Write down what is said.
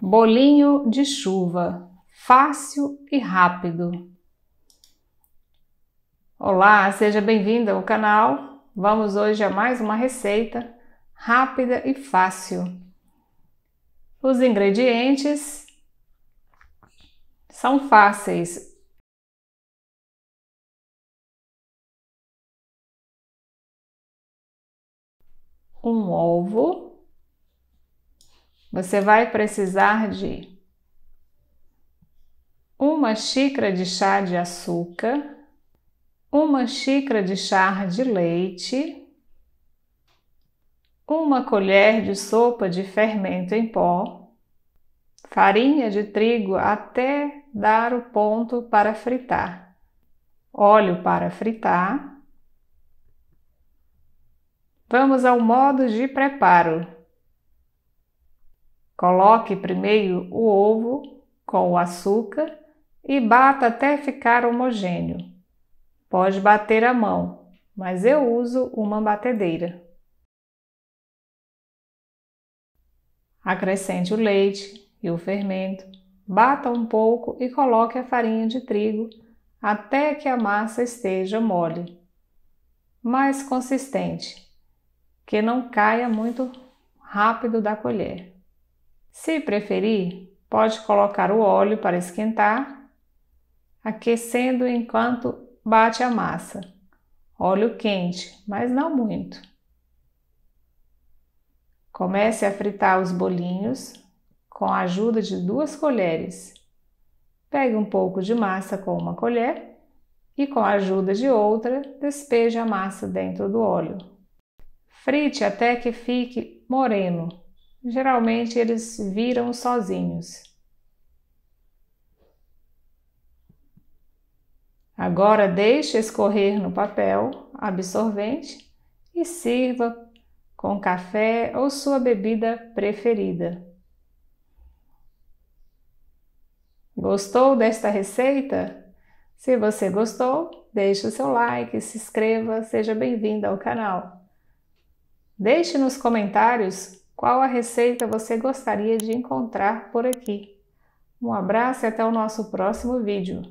Bolinho de chuva, fácil e rápido. Olá, seja bem-vinda ao canal. Vamos hoje a mais uma receita rápida e fácil. Os ingredientes são fáceis: um ovo, você vai precisar de uma xícara de chá de açúcar, uma xícara de chá de leite, uma colher de sopa de fermento em pó, farinha de trigo até dar o ponto para fritar, óleo para fritar Vamos ao modo de preparo. Coloque primeiro o ovo com o açúcar e bata até ficar homogêneo. Pode bater a mão, mas eu uso uma batedeira. Acrescente o leite e o fermento, bata um pouco e coloque a farinha de trigo até que a massa esteja mole, mais consistente que não caia muito rápido da colher. Se preferir, pode colocar o óleo para esquentar, aquecendo enquanto bate a massa. Óleo quente, mas não muito. Comece a fritar os bolinhos com a ajuda de duas colheres. Pegue um pouco de massa com uma colher e, com a ajuda de outra, despeje a massa dentro do óleo. Frite até que fique moreno. Geralmente eles viram sozinhos. Agora deixe escorrer no papel absorvente e sirva com café ou sua bebida preferida. Gostou desta receita? Se você gostou, deixe o seu like, se inscreva, seja bem-vindo ao canal. Deixe nos comentários qual a receita você gostaria de encontrar por aqui. Um abraço e até o nosso próximo vídeo.